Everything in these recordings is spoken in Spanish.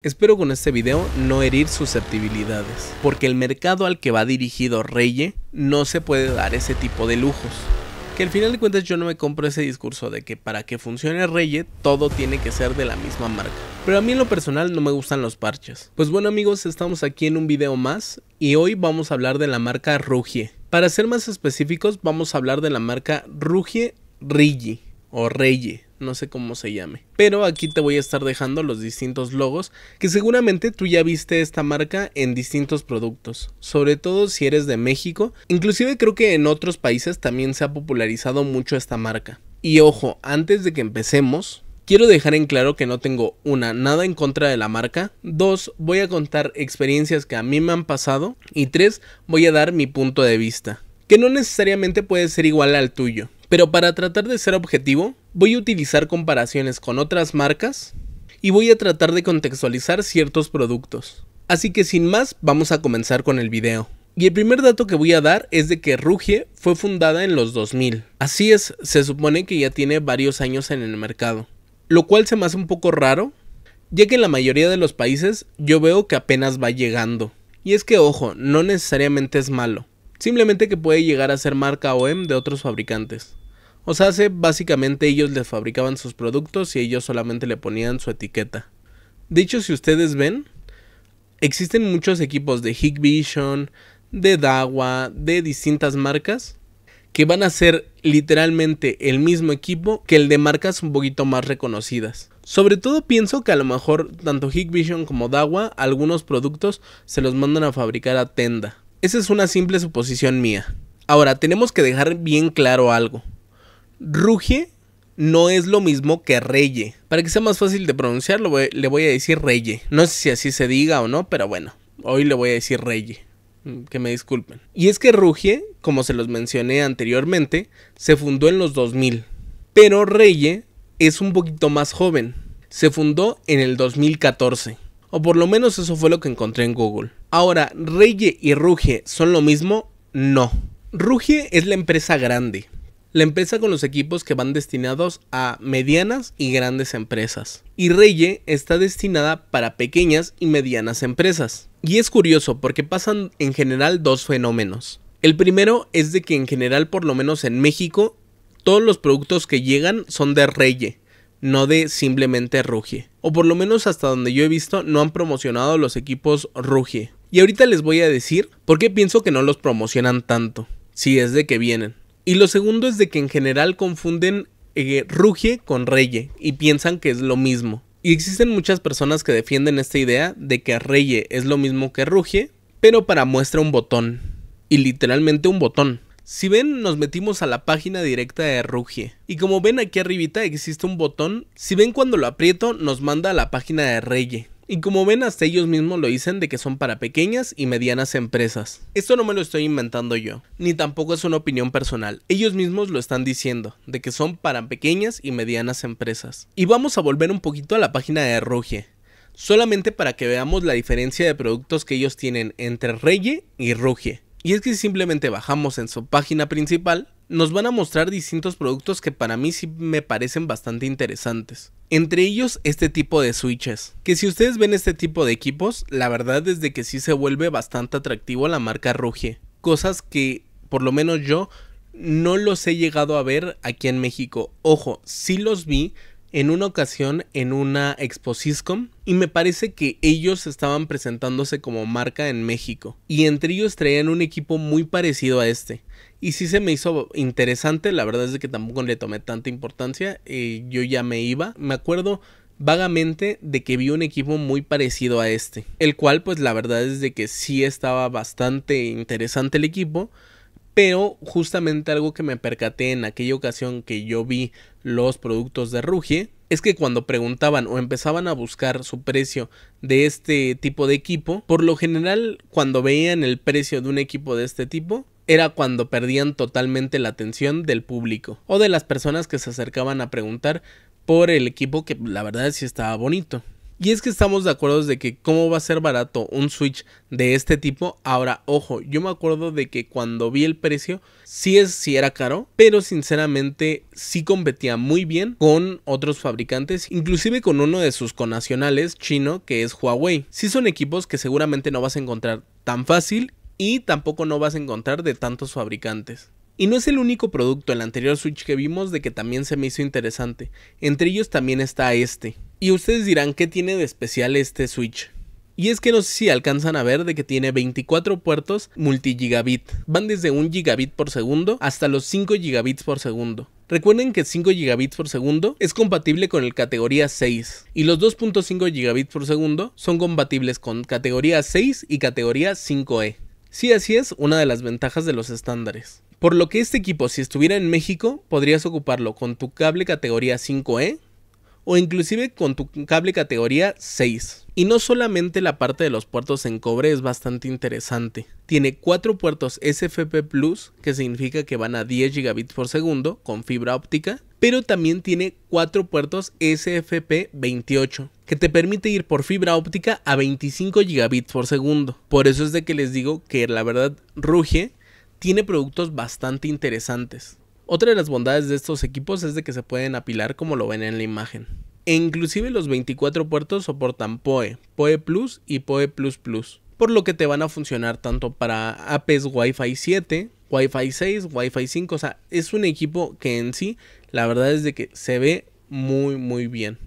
Espero con este video no herir susceptibilidades, porque el mercado al que va dirigido Reye no se puede dar ese tipo de lujos. Que al final de cuentas yo no me compro ese discurso de que para que funcione Reye todo tiene que ser de la misma marca. Pero a mí en lo personal no me gustan los parches. Pues bueno amigos, estamos aquí en un video más y hoy vamos a hablar de la marca Rugie. Para ser más específicos vamos a hablar de la marca Rugie Rigi o Reye no sé cómo se llame. Pero aquí te voy a estar dejando los distintos logos que seguramente tú ya viste esta marca en distintos productos, sobre todo si eres de México. Inclusive creo que en otros países también se ha popularizado mucho esta marca. Y ojo, antes de que empecemos, Quiero dejar en claro que no tengo una nada en contra de la marca, dos voy a contar experiencias que a mí me han pasado y tres voy a dar mi punto de vista, que no necesariamente puede ser igual al tuyo, pero para tratar de ser objetivo, Voy a utilizar comparaciones con otras marcas y voy a tratar de contextualizar ciertos productos. Así que sin más, vamos a comenzar con el video. Y el primer dato que voy a dar es de que Rugie fue fundada en los 2000. Así es, se supone que ya tiene varios años en el mercado. Lo cual se me hace un poco raro, ya que en la mayoría de los países yo veo que apenas va llegando. Y es que, ojo, no necesariamente es malo, simplemente que puede llegar a ser marca OEM de otros fabricantes. O sea, básicamente ellos les fabricaban sus productos y ellos solamente le ponían su etiqueta. De hecho, si ustedes ven, existen muchos equipos de Hikvision, de Dawa, de distintas marcas que van a ser literalmente el mismo equipo que el de marcas un poquito más reconocidas. Sobre todo pienso que a lo mejor tanto Hikvision como Dawa algunos productos se los mandan a fabricar a Tenda. Esa es una simple suposición mía. Ahora, tenemos que dejar bien claro algo. Ruge no es lo mismo que reye. Para que sea más fácil de pronunciar, le voy a decir reye. No sé si así se diga o no, pero bueno, hoy le voy a decir reye. Mm, que me disculpen. Y es que Ruge, como se los mencioné anteriormente, se fundó en los 2000. Pero Reye es un poquito más joven. Se fundó en el 2014. O por lo menos eso fue lo que encontré en Google. Ahora, Reye y Ruge son lo mismo? No. Ruge es la empresa grande la empresa con los equipos que van destinados a medianas y grandes empresas. Y Reye está destinada para pequeñas y medianas empresas. Y es curioso porque pasan en general dos fenómenos. El primero es de que en general, por lo menos en México, todos los productos que llegan son de Reye, no de simplemente Rugie. O por lo menos hasta donde yo he visto, no han promocionado los equipos Rugie. Y ahorita les voy a decir por qué pienso que no los promocionan tanto, si es de que vienen. Y lo segundo es de que en general confunden eh, con reye y piensan que es lo mismo. Y existen muchas personas que defienden esta idea de que reye es lo mismo que ruge pero para muestra un botón. Y literalmente un botón. Si ven, nos metimos a la página directa de Rugie. Y como ven aquí arribita existe un botón. Si ven cuando lo aprieto, nos manda a la página de Reye. Y como ven, hasta ellos mismos lo dicen de que son para pequeñas y medianas empresas. Esto no me lo estoy inventando yo, ni tampoco es una opinión personal. Ellos mismos lo están diciendo, de que son para pequeñas y medianas empresas. Y vamos a volver un poquito a la página de Ruggie, solamente para que veamos la diferencia de productos que ellos tienen entre Reye y ruggie Y es que si simplemente bajamos en su página principal, nos van a mostrar distintos productos que para mí sí me parecen bastante interesantes. Entre ellos este tipo de switches, que si ustedes ven este tipo de equipos, la verdad es que sí se vuelve bastante atractivo la marca Ruge, cosas que por lo menos yo no los he llegado a ver aquí en México. Ojo, sí los vi, en una ocasión en una Exposiscom y me parece que ellos estaban presentándose como marca en México y entre ellos traían un equipo muy parecido a este. Y sí se me hizo interesante, la verdad es que tampoco le tomé tanta importancia, eh, yo ya me iba, me acuerdo vagamente de que vi un equipo muy parecido a este, el cual pues la verdad es de que sí estaba bastante interesante el equipo, pero justamente algo que me percaté en aquella ocasión que yo vi los productos de Rugie es que cuando preguntaban o empezaban a buscar su precio de este tipo de equipo, por lo general cuando veían el precio de un equipo de este tipo, era cuando perdían totalmente la atención del público o de las personas que se acercaban a preguntar por el equipo que la verdad sí estaba bonito. Y es que estamos de acuerdo de que cómo va a ser barato un Switch de este tipo. Ahora, ojo, yo me acuerdo de que cuando vi el precio, sí, sí era caro, pero sinceramente sí competía muy bien con otros fabricantes, inclusive con uno de sus conacionales chino que es Huawei. Sí son equipos que seguramente no vas a encontrar tan fácil y tampoco no vas a encontrar de tantos fabricantes. Y no es el único producto, el anterior Switch que vimos de que también se me hizo interesante. Entre ellos también está este. Y ustedes dirán, ¿qué tiene de especial este Switch? Y es que no sé si alcanzan a ver de que tiene 24 puertos multigigabit. Van desde 1 gigabit por segundo hasta los 5 gigabits por segundo. Recuerden que 5 gigabits por segundo es compatible con el categoría 6 y los 2.5 gigabits por segundo son compatibles con categoría 6 y categoría 5E. Sí, así es una de las ventajas de los estándares. Por lo que este equipo, si estuviera en México, podrías ocuparlo con tu cable categoría 5E o inclusive con tu cable categoría 6. Y no solamente la parte de los puertos en cobre es bastante interesante. Tiene cuatro puertos SFP Plus, que significa que van a 10 gigabits por segundo con fibra óptica, pero también tiene cuatro puertos SFP 28, que te permite ir por fibra óptica a 25 gigabits por segundo. Por eso es de que les digo que la verdad ruge tiene productos bastante interesantes. Otra de las bondades de estos equipos es de que se pueden apilar como lo ven en la imagen. E inclusive los 24 puertos soportan PoE, PoE Plus y PoE Plus Plus, por lo que te van a funcionar tanto para APs Wi-Fi 7, Wi-Fi 6, Wi-Fi 5, o sea, es un equipo que en sí la verdad es de que se ve muy muy bien.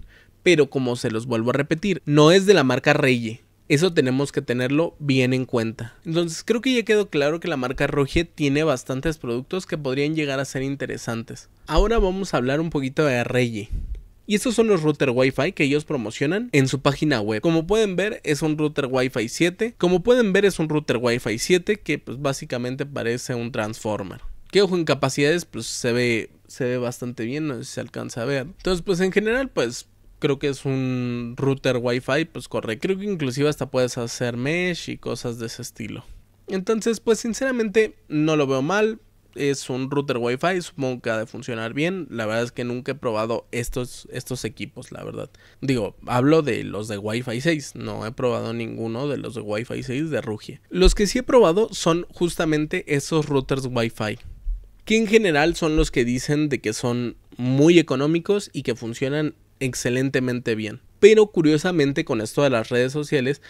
Pero como se los vuelvo a repetir, no es de la marca Reye, eso tenemos que tenerlo bien en cuenta. Entonces creo que ya quedó claro que la marca Rogie tiene bastantes productos que podrían llegar a ser interesantes. Ahora vamos a hablar un poquito de Reye. Y estos son los router Wi-Fi que ellos promocionan en su página web. Como pueden ver, es un router Wi-Fi 7. Como pueden ver, es un router Wi-Fi 7 que pues básicamente parece un transformer. Que ojo en capacidades, pues se ve se ve bastante bien, no sé si se alcanza a ver. Entonces, pues en general, pues creo que es un router Wi-Fi, pues corre. Creo que inclusive hasta puedes hacer mesh y cosas de ese estilo. Entonces, pues sinceramente no lo veo mal. Es un router Wi-Fi, supongo que ha de funcionar bien. La verdad es que nunca he probado estos, estos equipos, la verdad. Digo, hablo de los de Wi-Fi 6. No he probado ninguno de los de Wi-Fi 6 de RUGIE. Los que sí he probado son justamente esos routers Wi-Fi que en general son los que dicen de que son muy económicos y que funcionan excelentemente bien. Pero curiosamente con esto de las redes sociales,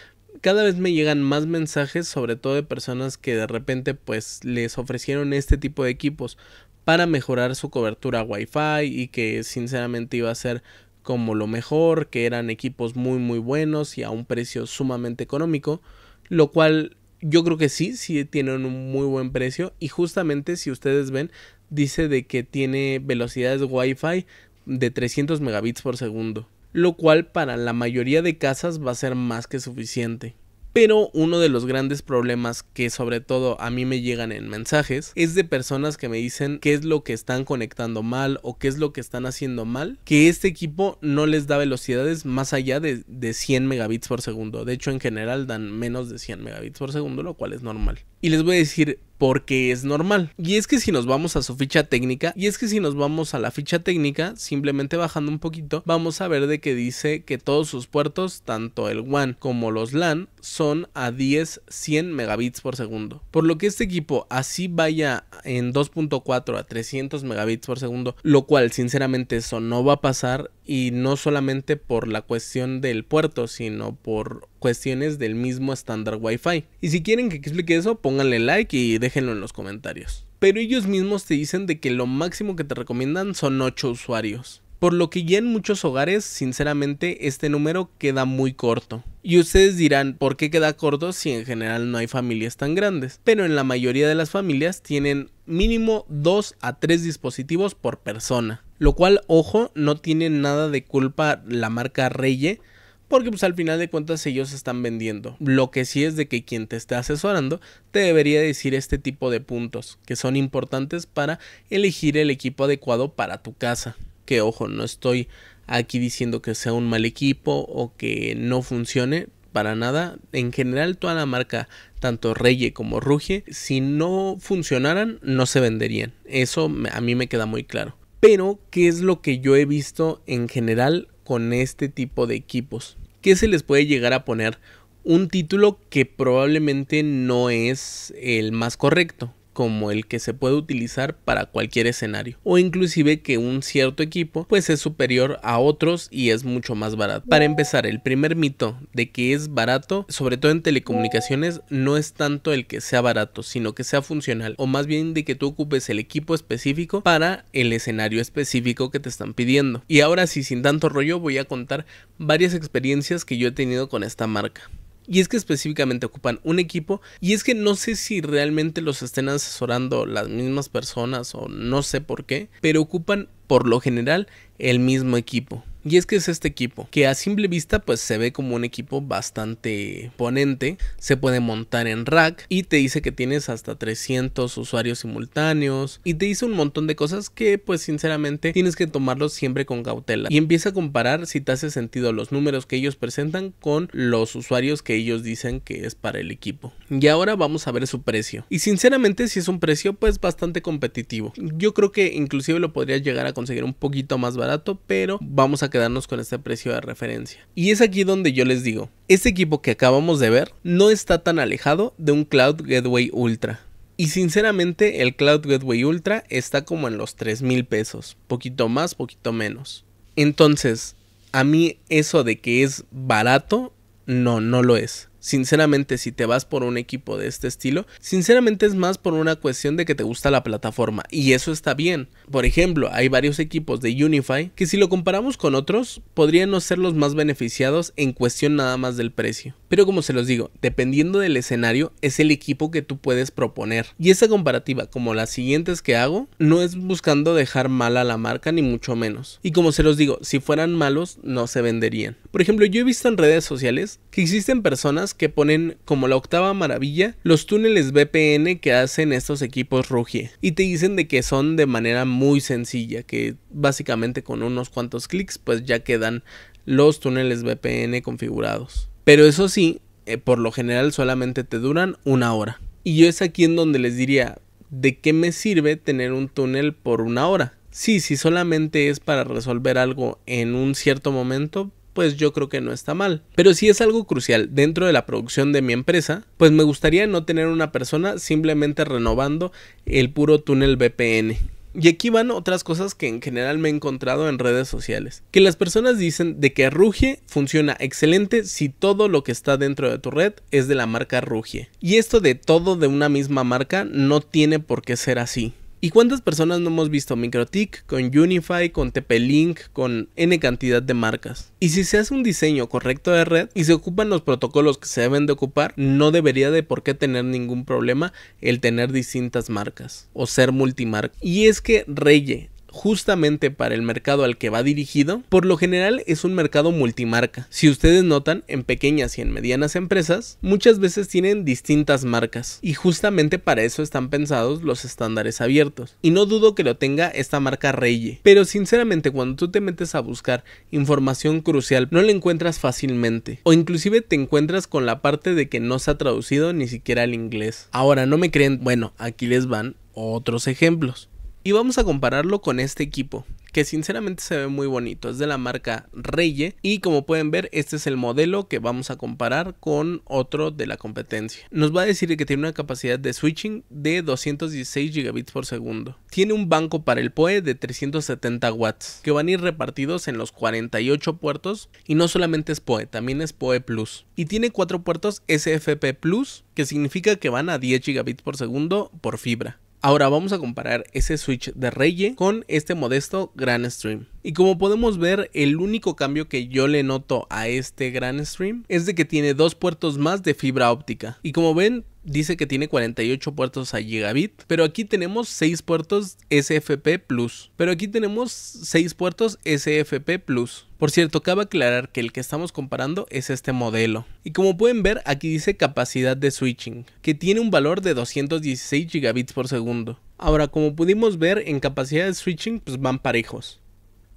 cada vez me llegan más mensajes, sobre todo de personas que de repente pues les ofrecieron este tipo de equipos para mejorar su cobertura Wi-Fi y que sinceramente iba a ser como lo mejor, que eran equipos muy muy buenos y a un precio sumamente económico, lo cual yo creo que sí, sí tienen un muy buen precio y justamente si ustedes ven dice de que tiene velocidades Wi-Fi de 300 megabits por segundo, lo cual para la mayoría de casas va a ser más que suficiente. Pero uno de los grandes problemas que sobre todo a mí me llegan en mensajes es de personas que me dicen qué es lo que están conectando mal o qué es lo que están haciendo mal, que este equipo no les da velocidades más allá de, de 100 megabits por segundo. De hecho, en general dan menos de 100 megabits por segundo, lo cual es normal y les voy a decir por qué es normal. Y es que si nos vamos a su ficha técnica, y es que si nos vamos a la ficha técnica, simplemente bajando un poquito, vamos a ver de que dice que todos sus puertos, tanto el WAN como los LAN, son a 10, 100 megabits por segundo. Por lo que este equipo así vaya en 2.4 a 300 megabits por segundo, lo cual sinceramente eso no va a pasar, y no solamente por la cuestión del puerto, sino por cuestiones del mismo estándar Wi-Fi. Y si quieren que explique eso, pónganle like y déjenlo en los comentarios. Pero ellos mismos te dicen de que lo máximo que te recomiendan son 8 usuarios. Por lo que ya en muchos hogares, sinceramente, este número queda muy corto. Y ustedes dirán, ¿por qué queda corto si en general no hay familias tan grandes? Pero en la mayoría de las familias tienen mínimo 2 a 3 dispositivos por persona. Lo cual, ojo, no tiene nada de culpa la marca Reye. Porque pues al final de cuentas ellos están vendiendo. Lo que sí es de que quien te está asesorando te debería decir este tipo de puntos que son importantes para elegir el equipo adecuado para tu casa. Que ojo, no estoy aquí diciendo que sea un mal equipo o que no funcione para nada. En general toda la marca, tanto Reye como Ruge, si no funcionaran no se venderían. Eso a mí me queda muy claro. Pero, ¿qué es lo que yo he visto en general con este tipo de equipos? ¿Qué se les puede llegar a poner? Un título que probablemente no es el más correcto como el que se puede utilizar para cualquier escenario o inclusive que un cierto equipo pues es superior a otros y es mucho más barato. Para empezar, el primer mito de que es barato, sobre todo en telecomunicaciones, no es tanto el que sea barato, sino que sea funcional o más bien de que tú ocupes el equipo específico para el escenario específico que te están pidiendo. Y ahora sí, sin tanto rollo, voy a contar varias experiencias que yo he tenido con esta marca. Y es que específicamente ocupan un equipo. Y es que no sé si realmente los estén asesorando las mismas personas o no sé por qué. Pero ocupan por lo general el mismo equipo. Y es que es este equipo, que a simple vista pues se ve como un equipo bastante ponente, se puede montar en rack y te dice que tienes hasta 300 usuarios simultáneos y te dice un montón de cosas que pues sinceramente tienes que tomarlos siempre con cautela y empieza a comparar si te hace sentido los números que ellos presentan con los usuarios que ellos dicen que es para el equipo. Y ahora vamos a ver su precio. Y sinceramente si es un precio pues bastante competitivo. Yo creo que inclusive lo podrías llegar a conseguir un poquito más barato, pero vamos a quedarnos con este precio de referencia. Y es aquí donde yo les digo, este equipo que acabamos de ver no está tan alejado de un Cloud Gateway Ultra. Y sinceramente el Cloud Gateway Ultra está como en los 3 mil pesos, poquito más, poquito menos. Entonces, a mí eso de que es barato, no, no lo es. Sinceramente, si te vas por un equipo de este estilo, sinceramente es más por una cuestión de que te gusta la plataforma y eso está bien. Por ejemplo, hay varios equipos de Unify que si lo comparamos con otros, podrían no ser los más beneficiados en cuestión nada más del precio. Pero como se los digo, dependiendo del escenario, es el equipo que tú puedes proponer. Y esa comparativa, como las siguientes que hago, no es buscando dejar mal a la marca ni mucho menos. Y como se los digo, si fueran malos, no se venderían. Por ejemplo, yo he visto en redes sociales que existen personas que ponen como la octava maravilla los túneles VPN que hacen estos equipos Rugie y te dicen de que son de manera muy sencilla, que básicamente con unos cuantos clics pues ya quedan los túneles VPN configurados. Pero eso sí, eh, por lo general solamente te duran una hora. Y yo es aquí en donde les diría, ¿de qué me sirve tener un túnel por una hora? Sí, si solamente es para resolver algo en un cierto momento, pues yo creo que no está mal. Pero si es algo crucial dentro de la producción de mi empresa, pues me gustaría no tener una persona simplemente renovando el puro túnel VPN. Y aquí van otras cosas que en general me he encontrado en redes sociales. Que las personas dicen de que Rugie funciona excelente si todo lo que está dentro de tu red es de la marca Rugie. Y esto de todo de una misma marca no tiene por qué ser así. ¿Y cuántas personas no hemos visto MicroTik con Unify, con TP-Link, con N cantidad de marcas? Y si se hace un diseño correcto de red y se ocupan los protocolos que se deben de ocupar, no debería de por qué tener ningún problema el tener distintas marcas o ser multimarca. Y es que Reye justamente para el mercado al que va dirigido, por lo general es un mercado multimarca. Si ustedes notan, en pequeñas y en medianas empresas, muchas veces tienen distintas marcas y justamente para eso están pensados los estándares abiertos. Y no dudo que lo tenga esta marca Reye, pero sinceramente cuando tú te metes a buscar información crucial no la encuentras fácilmente o inclusive te encuentras con la parte de que no se ha traducido ni siquiera al inglés. Ahora, no me creen, bueno, aquí les van otros ejemplos. Y vamos a compararlo con este equipo, que sinceramente se ve muy bonito, es de la marca Reye y como pueden ver este es el modelo que vamos a comparar con otro de la competencia. Nos va a decir que tiene una capacidad de switching de 216 gigabits por segundo. Tiene un banco para el PoE de 370 watts que van a ir repartidos en los 48 puertos y no solamente es PoE, también es PoE Plus. Y tiene cuatro puertos SFP Plus que significa que van a 10 gigabits por segundo por fibra. Ahora vamos a comparar ese switch de Reye con este modesto Grand Stream. Y como podemos ver, el único cambio que yo le noto a este Grand Stream es de que tiene dos puertos más de fibra óptica. Y como ven, dice que tiene 48 puertos a gigabit, pero aquí tenemos 6 puertos SFP Plus. Pero aquí tenemos 6 puertos SFP Plus. Por cierto, cabe aclarar que el que estamos comparando es este modelo. Y como pueden ver, aquí dice capacidad de switching, que tiene un valor de 216 gigabits por segundo. Ahora, como pudimos ver, en capacidad de switching pues van parejos.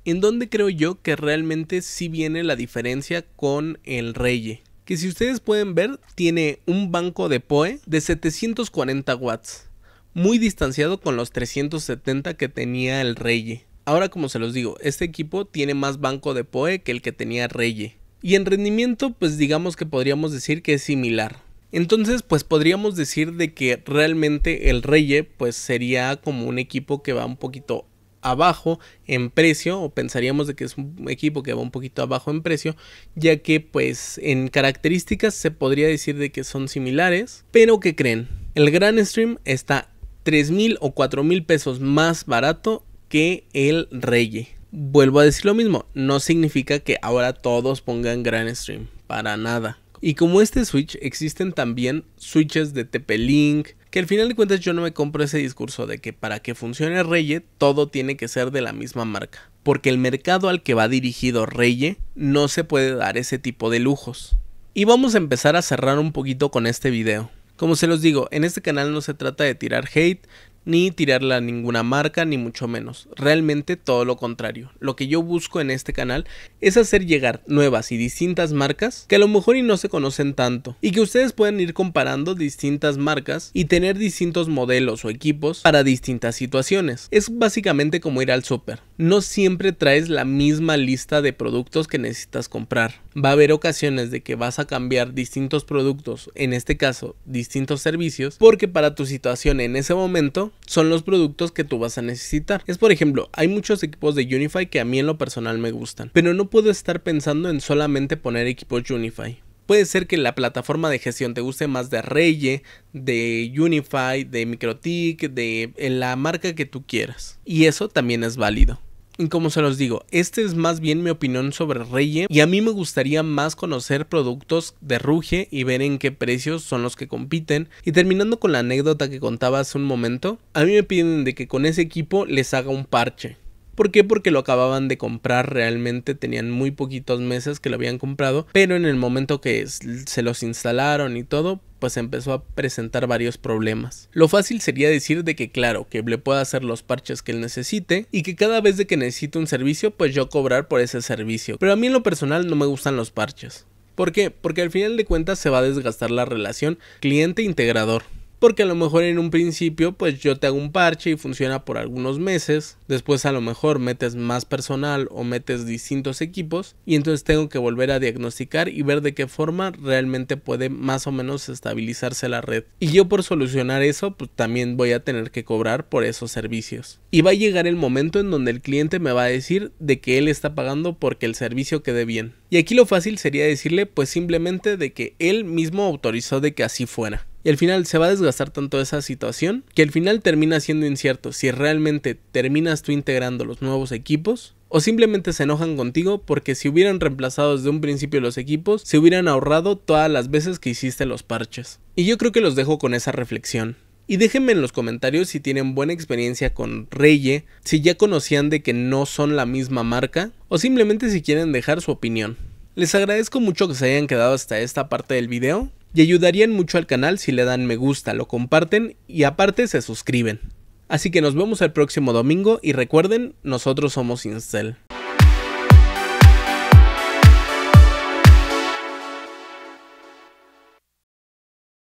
En donde creo yo que realmente sí viene la diferencia con el Rey. que si ustedes pueden ver tiene un banco de PoE de 740 watts, muy distanciado con los 370 que tenía el Reye. Ahora, como se los digo, este equipo tiene más banco de Poe que el que tenía Reye. Y en rendimiento, pues digamos que podríamos decir que es similar. Entonces, pues podríamos decir de que realmente el Reye, pues sería como un equipo que va un poquito abajo en precio, o pensaríamos de que es un equipo que va un poquito abajo en precio, ya que pues en características se podría decir de que son similares, pero que creen? El Grand Stream está $3,000 mil o $4,000 mil pesos más barato que el rey. Vuelvo a decir lo mismo, no significa que ahora todos pongan gran stream, para nada. Y como este Switch, existen también switches de TP-Link, que al final de cuentas yo no me compro ese discurso de que para que funcione Reye todo tiene que ser de la misma marca, porque el mercado al que va dirigido Reye no se puede dar ese tipo de lujos. Y vamos a empezar a cerrar un poquito con este video. Como se los digo, en este canal no se trata de tirar hate ni tirarla a ninguna marca, ni mucho menos. Realmente todo lo contrario. Lo que yo busco en este canal es hacer llegar nuevas y distintas marcas que a lo mejor y no se conocen tanto y que ustedes pueden ir comparando distintas marcas y tener distintos modelos o equipos para distintas situaciones. Es básicamente como ir al súper. No siempre traes la misma lista de productos que necesitas comprar. Va a haber ocasiones de que vas a cambiar distintos productos, en este caso distintos servicios, porque para tu situación en ese momento son los productos que tú vas a necesitar. Es por ejemplo, hay muchos equipos de Unify que a mí en lo personal me gustan, pero no puedo estar pensando en solamente poner equipos Unify. Puede ser que la plataforma de gestión te guste más de Reye, de Unify, de MicroTik, de la marca que tú quieras. Y eso también es válido. Y como se los digo, este es más bien mi opinión sobre Reye y a mí me gustaría más conocer productos de Ruge y ver en qué precios son los que compiten. Y terminando con la anécdota que contaba hace un momento, a mí me piden de que con ese equipo les haga un parche. ¿Por qué? Porque lo acababan de comprar realmente, tenían muy poquitos meses que lo habían comprado, pero en el momento que se los instalaron y todo, pues empezó a presentar varios problemas. Lo fácil sería decir de que claro, que le pueda hacer los parches que él necesite y que cada vez de que necesite un servicio, pues yo cobrar por ese servicio. Pero a mí en lo personal no me gustan los parches. ¿Por qué? Porque al final de cuentas se va a desgastar la relación cliente-integrador. Porque a lo mejor en un principio pues yo te hago un parche y funciona por algunos meses, después a lo mejor metes más personal o metes distintos equipos y entonces tengo que volver a diagnosticar y ver de qué forma realmente puede más o menos estabilizarse la red. Y yo por solucionar eso pues también voy a tener que cobrar por esos servicios. Y va a llegar el momento en donde el cliente me va a decir de que él está pagando porque el servicio quede bien. Y aquí lo fácil sería decirle pues simplemente de que él mismo autorizó de que así fuera. Y al final se va a desgastar tanto esa situación que al final termina siendo incierto si realmente terminas tú integrando los nuevos equipos o simplemente se enojan contigo porque si hubieran reemplazado desde un principio los equipos, se hubieran ahorrado todas las veces que hiciste los parches. Y yo creo que los dejo con esa reflexión. Y déjenme en los comentarios si tienen buena experiencia con Reye, si ya conocían de que no son la misma marca, o simplemente si quieren dejar su opinión. Les agradezco mucho que se hayan quedado hasta esta parte del video y ayudarían mucho al canal si le dan me gusta, lo comparten y aparte se suscriben. Así que nos vemos el próximo domingo y recuerden, nosotros somos Incel.